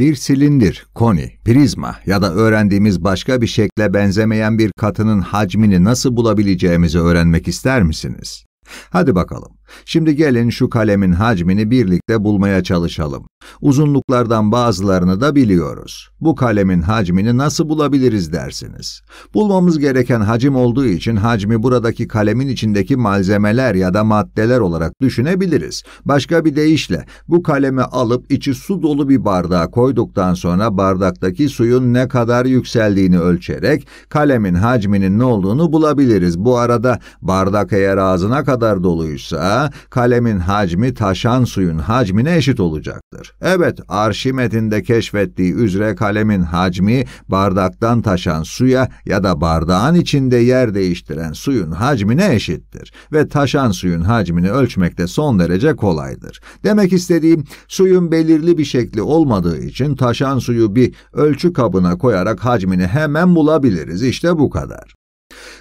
bir silindir, koni, prizma ya da öğrendiğimiz başka bir şekle benzemeyen bir katının hacmini nasıl bulabileceğimizi öğrenmek ister misiniz? Hadi bakalım. Şimdi gelin şu kalemin hacmini birlikte bulmaya çalışalım. Uzunluklardan bazılarını da biliyoruz. Bu kalemin hacmini nasıl bulabiliriz dersiniz. Bulmamız gereken hacim olduğu için hacmi buradaki kalemin içindeki malzemeler ya da maddeler olarak düşünebiliriz. Başka bir deyişle bu kalemi alıp içi su dolu bir bardağa koyduktan sonra bardaktaki suyun ne kadar yükseldiğini ölçerek kalemin hacminin ne olduğunu bulabiliriz. Bu arada bardak eğer ağzına kadar doluysa kalemin hacmi taşan suyun hacmine eşit olacaktır. Evet, Arşimed'in de keşfettiği üzere kalemin hacmi bardaktan taşan suya ya da bardağın içinde yer değiştiren suyun hacmine eşittir ve taşan suyun hacmini ölçmek de son derece kolaydır. Demek istediğim suyun belirli bir şekli olmadığı için taşan suyu bir ölçü kabına koyarak hacmini hemen bulabiliriz. İşte bu kadar.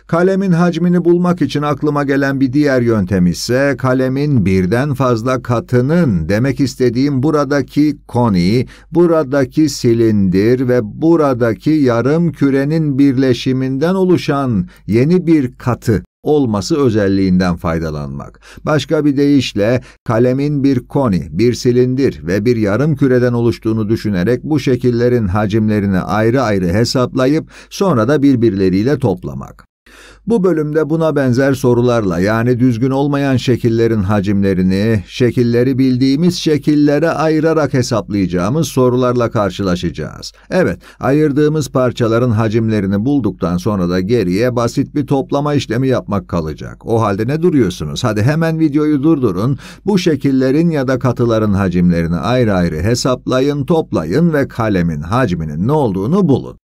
Kalemin hacmini bulmak için aklıma gelen bir diğer yöntem ise kalemin birden fazla katının demek istediğim buradaki koni, buradaki silindir ve buradaki yarım kürenin birleşiminden oluşan yeni bir katı olması özelliğinden faydalanmak. Başka bir deyişle kalemin bir koni, bir silindir ve bir yarım küreden oluştuğunu düşünerek bu şekillerin hacimlerini ayrı ayrı hesaplayıp sonra da birbirleriyle toplamak. Bu bölümde buna benzer sorularla yani düzgün olmayan şekillerin hacimlerini, şekilleri bildiğimiz şekillere ayırarak hesaplayacağımız sorularla karşılaşacağız. Evet, ayırdığımız parçaların hacimlerini bulduktan sonra da geriye basit bir toplama işlemi yapmak kalacak. O halde ne duruyorsunuz? Hadi hemen videoyu durdurun. Bu şekillerin ya da katıların hacimlerini ayrı ayrı hesaplayın, toplayın ve kalemin hacminin ne olduğunu bulun.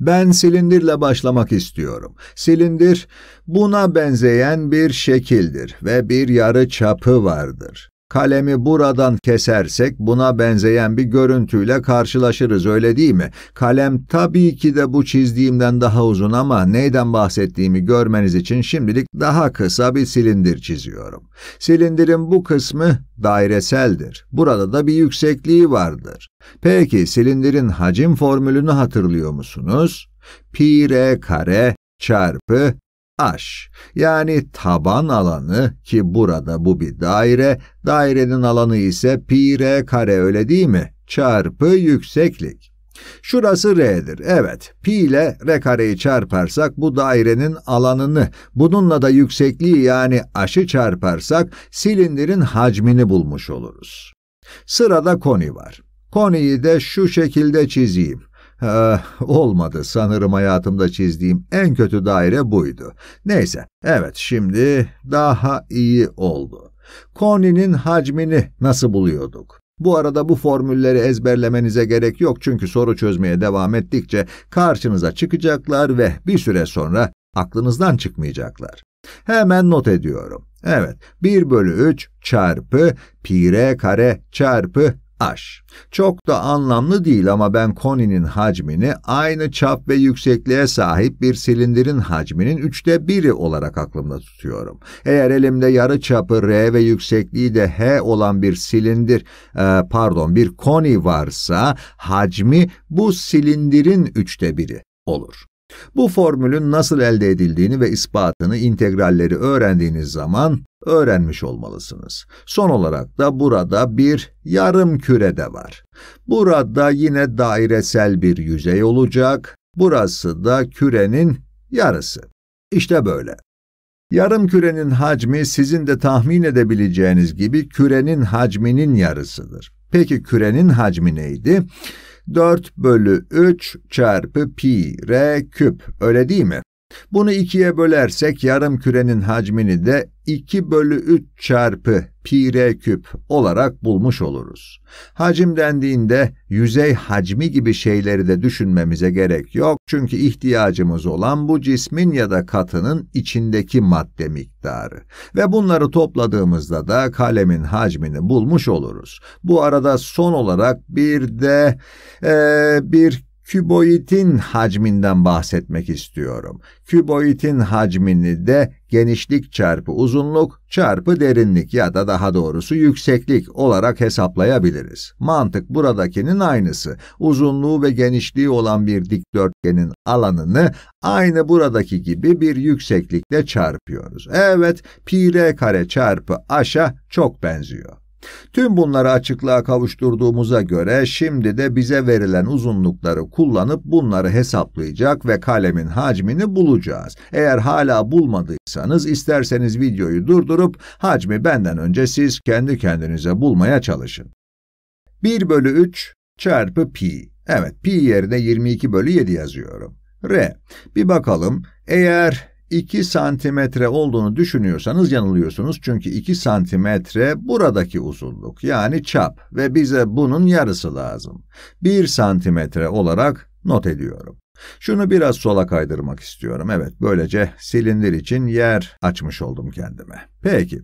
Ben silindirle başlamak istiyorum. Silindir buna benzeyen bir şekildir ve bir yarı çapı vardır. Kalemi buradan kesersek buna benzeyen bir görüntüyle karşılaşırız öyle değil mi? Kalem tabii ki de bu çizdiğimden daha uzun ama neyden bahsettiğimi görmeniz için şimdilik daha kısa bir silindir çiziyorum. Silindirin bu kısmı daireseldir. Burada da bir yüksekliği vardır. Peki silindirin hacim formülünü hatırlıyor musunuz? Pi r kare çarpı aş yani taban alanı ki burada bu bir daire, dairenin alanı ise pi r kare öyle değil mi? Çarpı yükseklik. Şurası r'dir. Evet, pi ile r kareyi çarparsak bu dairenin alanını, bununla da yüksekliği yani aşı çarparsak silindirin hacmini bulmuş oluruz. Sırada koni var. Koniyi de şu şekilde çizeyim. Ah, olmadı sanırım hayatımda çizdiğim en kötü daire buydu. Neyse, evet şimdi daha iyi oldu. Koni'nin hacmini nasıl buluyorduk? Bu arada bu formülleri ezberlemenize gerek yok çünkü soru çözmeye devam ettikçe karşınıza çıkacaklar ve bir süre sonra aklınızdan çıkmayacaklar. Hemen not ediyorum. Evet, 1 bölü 3 çarpı pi r kare çarpı Aş. Çok da anlamlı değil ama ben koninin hacmini aynı çap ve yüksekliğe sahip bir silindirin hacminin üçte biri olarak aklımda tutuyorum. Eğer elimde yarı çapı R ve yüksekliği de H olan bir silindir, e, pardon bir koni varsa hacmi bu silindirin üçte biri olur. Bu formülün nasıl elde edildiğini ve ispatını integralleri öğrendiğiniz zaman öğrenmiş olmalısınız. Son olarak da burada bir yarım küre de var. Burada yine dairesel bir yüzey olacak. Burası da kürenin yarısı. İşte böyle. Yarım kürenin hacmi sizin de tahmin edebileceğiniz gibi kürenin hacminin yarısıdır. Peki kürenin hacmi neydi? 4 bölü 3 çarpı pi r küp öyle değil mi? Bunu ikiye bölersek yarım kürenin hacmini de 2 bölü 3 çarpı pi r küp olarak bulmuş oluruz. Hacim dendiğinde yüzey hacmi gibi şeyleri de düşünmemize gerek yok çünkü ihtiyacımız olan bu cismin ya da katının içindeki madde miktarı. Ve bunları topladığımızda da kalemin hacmini bulmuş oluruz. Bu arada son olarak bir de ee, bir küboidin hacminden bahsetmek istiyorum. Küboidin hacmini de genişlik çarpı uzunluk çarpı derinlik ya da daha doğrusu yükseklik olarak hesaplayabiliriz. Mantık buradakinin aynısı. Uzunluğu ve genişliği olan bir dikdörtgenin alanını aynı buradaki gibi bir yükseklikle çarpıyoruz. Evet, pi r kare çarpı aşa çok benziyor. Tüm bunları açıklığa kavuşturduğumuza göre şimdi de bize verilen uzunlukları kullanıp bunları hesaplayacak ve kalemin hacmini bulacağız. Eğer hala bulmadıysanız isterseniz videoyu durdurup hacmi benden önce siz kendi kendinize bulmaya çalışın. 1 bölü 3 çarpı pi. Evet pi yerine 22 bölü 7 yazıyorum. R. Bir bakalım eğer 2 santimetre olduğunu düşünüyorsanız yanılıyorsunuz. Çünkü 2 santimetre buradaki uzunluk yani çap ve bize bunun yarısı lazım. 1 santimetre olarak not ediyorum. Şunu biraz sola kaydırmak istiyorum. Evet, böylece silindir için yer açmış oldum kendime. Peki,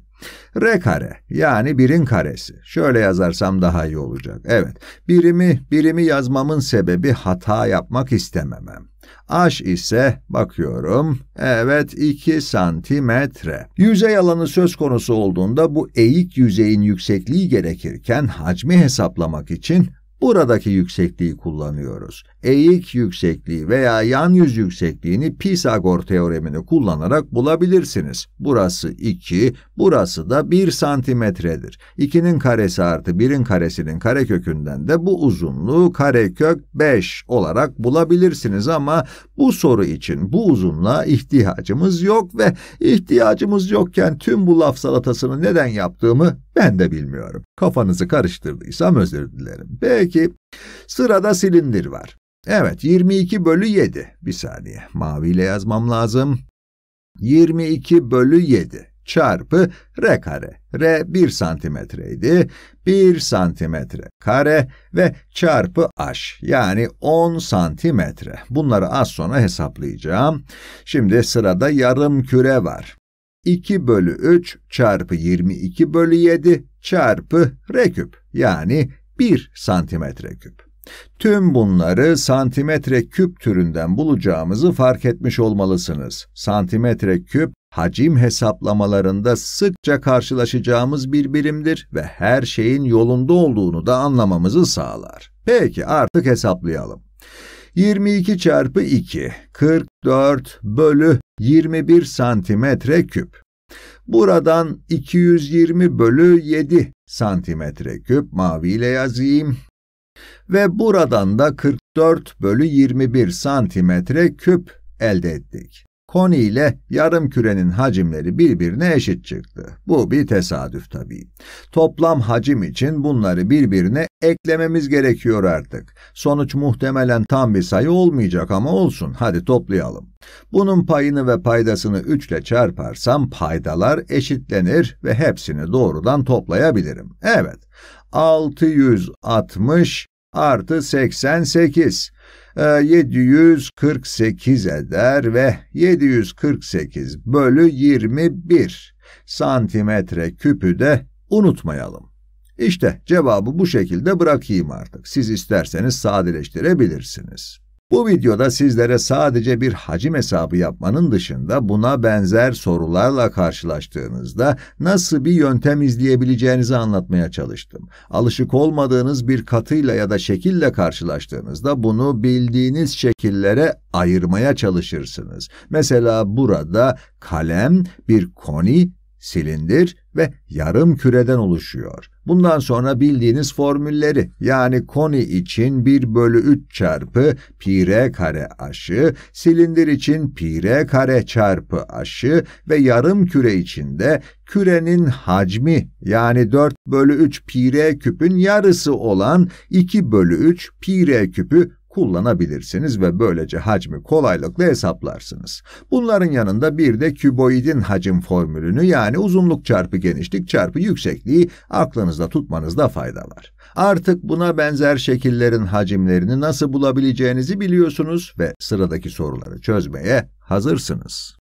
r kare yani birin karesi. Şöyle yazarsam daha iyi olacak. Evet, birimi birimi yazmamın sebebi hata yapmak istememem. H ise bakıyorum, evet 2 santimetre. Yüzey alanı söz konusu olduğunda bu eğik yüzeyin yüksekliği gerekirken hacmi hesaplamak için Buradaki yüksekliği kullanıyoruz. Eğik yüksekliği veya yan yüz yüksekliğini Pisagor teoremini kullanarak bulabilirsiniz. Burası 2, burası da 1 santimetredir. 2'nin karesi artı 1'in karesinin karekökünden de bu uzunluğu karekök 5 olarak bulabilirsiniz ama bu soru için bu uzunluğa ihtiyacımız yok ve ihtiyacımız yokken tüm bu laf salatasını neden yaptığımı ben de bilmiyorum. Kafanızı karıştırdıysam özür dilerim. Peki, sırada silindir var. Evet, 22 bölü 7. Bir saniye, maviyle yazmam lazım. 22 bölü 7 çarpı r kare. r 1 santimetreydi. 1 santimetre kare ve çarpı h yani 10 santimetre. Bunları az sonra hesaplayacağım. Şimdi sırada yarım küre var. 2 bölü 3 çarpı 22 bölü 7 çarpı r küp, yani 1 santimetre küp. Tüm bunları santimetre küp türünden bulacağımızı fark etmiş olmalısınız. Santimetre küp hacim hesaplamalarında sıkça karşılaşacağımız bir birimdir ve her şeyin yolunda olduğunu da anlamamızı sağlar. Peki artık hesaplayalım. 22 çarpı 2, 44 bölü 21 santimetre küp. Buradan 220 bölü 7 santimetre küp maviyle yazayım. Ve buradan da 44 bölü 21 santimetre küp elde ettik. Koni ile yarım kürenin hacimleri birbirine eşit çıktı. Bu bir tesadüf tabii. Toplam hacim için bunları birbirine eklememiz gerekiyor artık. Sonuç muhtemelen tam bir sayı olmayacak ama olsun. Hadi toplayalım. Bunun payını ve paydasını 3 ile çarparsam paydalar eşitlenir ve hepsini doğrudan toplayabilirim. Evet. 660 artı 88. 748 ee, eder ve 748 bölü 21 santimetre küpü de unutmayalım. İşte cevabı bu şekilde bırakayım artık. Siz isterseniz sadeleştirebilirsiniz. Bu videoda sizlere sadece bir hacim hesabı yapmanın dışında buna benzer sorularla karşılaştığınızda nasıl bir yöntem izleyebileceğinizi anlatmaya çalıştım. Alışık olmadığınız bir katıyla ya da şekille karşılaştığınızda bunu bildiğiniz şekillere ayırmaya çalışırsınız. Mesela burada kalem bir koni, silindir ve yarım küreden oluşuyor. Bundan sonra bildiğiniz formülleri yani koni için 1 bölü 3 çarpı pi r kare aşı, silindir için pi r kare çarpı aşı ve yarım küre için de kürenin hacmi yani 4 bölü 3 pi r küpün yarısı olan 2 bölü 3 pi r küpü kullanabilirsiniz ve böylece hacmi kolaylıkla hesaplarsınız. Bunların yanında bir de küboidin hacim formülünü yani uzunluk çarpı genişlik çarpı yüksekliği aklınızda tutmanızda fayda var. Artık buna benzer şekillerin hacimlerini nasıl bulabileceğinizi biliyorsunuz ve sıradaki soruları çözmeye hazırsınız.